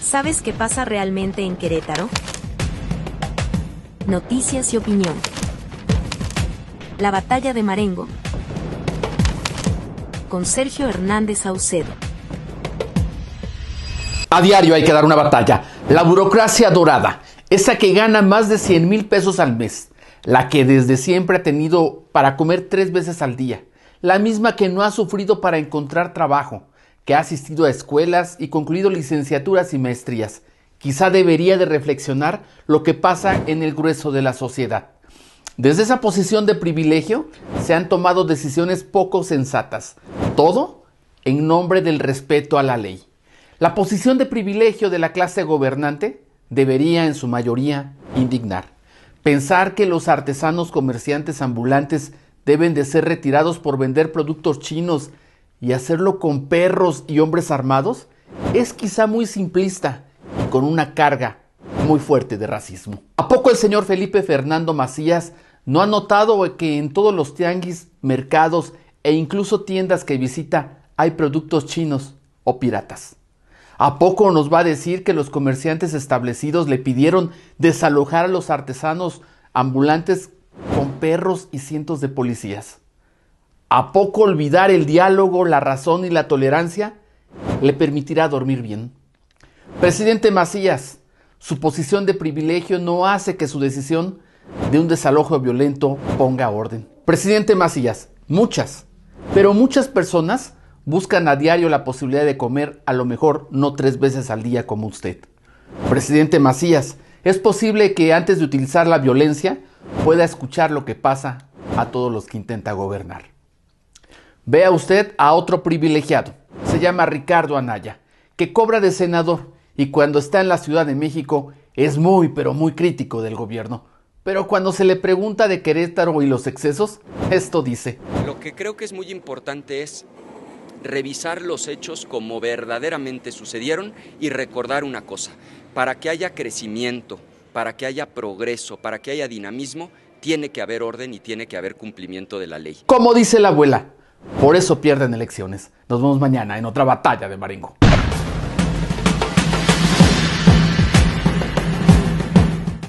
¿Sabes qué pasa realmente en Querétaro? Noticias y opinión. La batalla de Marengo. Con Sergio Hernández Saucedo. A diario hay que dar una batalla. La burocracia dorada, esa que gana más de 100 mil pesos al mes, la que desde siempre ha tenido para comer tres veces al día, la misma que no ha sufrido para encontrar trabajo, que ha asistido a escuelas y concluido licenciaturas y maestrías. Quizá debería de reflexionar lo que pasa en el grueso de la sociedad. Desde esa posición de privilegio se han tomado decisiones poco sensatas, todo en nombre del respeto a la ley. La posición de privilegio de la clase gobernante debería en su mayoría indignar. Pensar que los artesanos comerciantes ambulantes deben de ser retirados por vender productos chinos y hacerlo con perros y hombres armados es quizá muy simplista y con una carga muy fuerte de racismo. ¿A poco el señor Felipe Fernando Macías no ha notado que en todos los tianguis, mercados e incluso tiendas que visita hay productos chinos o piratas? ¿A poco nos va a decir que los comerciantes establecidos le pidieron desalojar a los artesanos ambulantes con perros y cientos de policías? ¿A poco olvidar el diálogo, la razón y la tolerancia le permitirá dormir bien? Presidente Macías, su posición de privilegio no hace que su decisión de un desalojo violento ponga orden. Presidente Macías, muchas, pero muchas personas buscan a diario la posibilidad de comer a lo mejor no tres veces al día como usted. Presidente Macías, es posible que antes de utilizar la violencia pueda escuchar lo que pasa a todos los que intenta gobernar. Vea usted a otro privilegiado, se llama Ricardo Anaya, que cobra de senador y cuando está en la Ciudad de México es muy pero muy crítico del gobierno. Pero cuando se le pregunta de Querétaro y los excesos, esto dice. Lo que creo que es muy importante es revisar los hechos como verdaderamente sucedieron y recordar una cosa, para que haya crecimiento, para que haya progreso, para que haya dinamismo, tiene que haber orden y tiene que haber cumplimiento de la ley. Como dice la abuela, por eso pierden elecciones. Nos vemos mañana en otra batalla de Maringo.